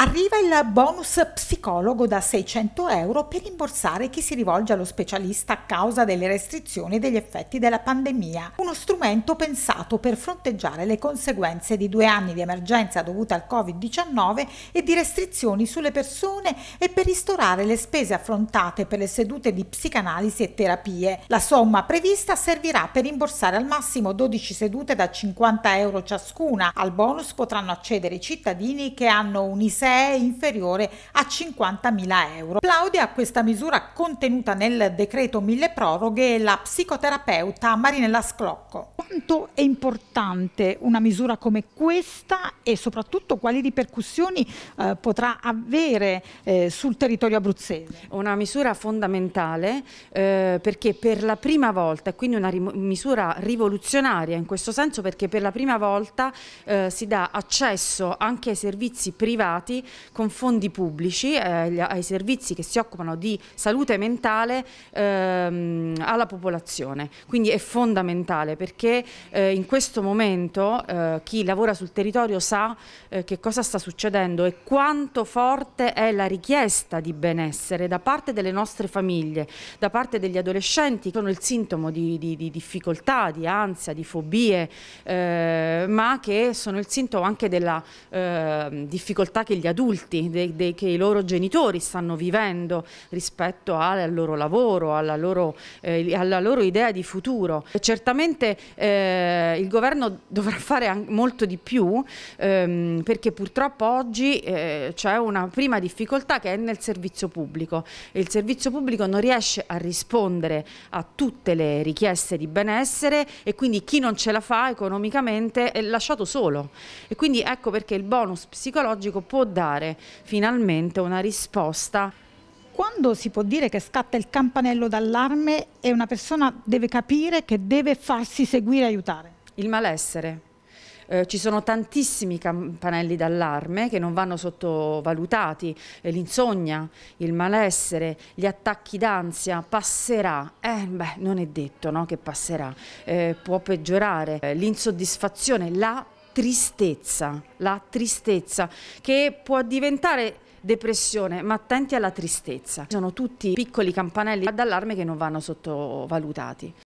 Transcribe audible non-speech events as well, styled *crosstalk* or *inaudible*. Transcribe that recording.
Arriva il bonus psicologo da 600 euro per rimborsare chi si rivolge allo specialista a causa delle restrizioni e degli effetti della pandemia, uno strumento pensato per fronteggiare le conseguenze di due anni di emergenza dovuta al Covid-19 e di restrizioni sulle persone e per ristorare le spese affrontate per le sedute di psicanalisi e terapie. La somma prevista servirà per rimborsare al massimo 12 sedute da 50 euro ciascuna. Al bonus potranno accedere i cittadini che hanno un è inferiore a 50.000 euro. Plaudia a questa misura contenuta nel decreto mille proroghe la psicoterapeuta Marinella Sclocco. Quanto è importante una misura come questa e soprattutto quali ripercussioni eh, potrà avere eh, sul territorio abruzzese? Una misura fondamentale eh, perché per la prima volta, e quindi una ri misura rivoluzionaria in questo senso perché per la prima volta eh, si dà accesso anche ai servizi privati con fondi pubblici eh, ai servizi che si occupano di salute mentale ehm, alla popolazione. Quindi è fondamentale perché eh, in questo momento eh, chi lavora sul territorio sa eh, che cosa sta succedendo e quanto forte è la richiesta di benessere da parte delle nostre famiglie, da parte degli adolescenti che sono il sintomo di, di, di difficoltà, di ansia, di fobie, eh, ma che sono il sintomo anche della ehm, difficoltà che gli adulti, dei, dei, che i loro genitori stanno vivendo rispetto al loro lavoro, alla loro, eh, alla loro idea di futuro. certamente eh, il governo *laughs* dovrà fare molto di più ehm, perché purtroppo oggi eh, c'è una prima difficoltà che è nel servizio pubblico. Il servizio pubblico non riesce a rispondere a tutte le richieste di benessere e quindi chi non ce la fa economicamente è lasciato solo. E quindi ecco perché il bonus psicologico può dare dare finalmente una risposta. Quando si può dire che scatta il campanello d'allarme e una persona deve capire che deve farsi seguire e aiutare? Il malessere, eh, ci sono tantissimi campanelli d'allarme che non vanno sottovalutati, eh, l'insonnia, il malessere, gli attacchi d'ansia, passerà, eh, beh, non è detto no, che passerà, eh, può peggiorare, eh, l'insoddisfazione, la tristezza, la tristezza che può diventare depressione, ma attenti alla tristezza. Sono tutti piccoli campanelli d'allarme che non vanno sottovalutati.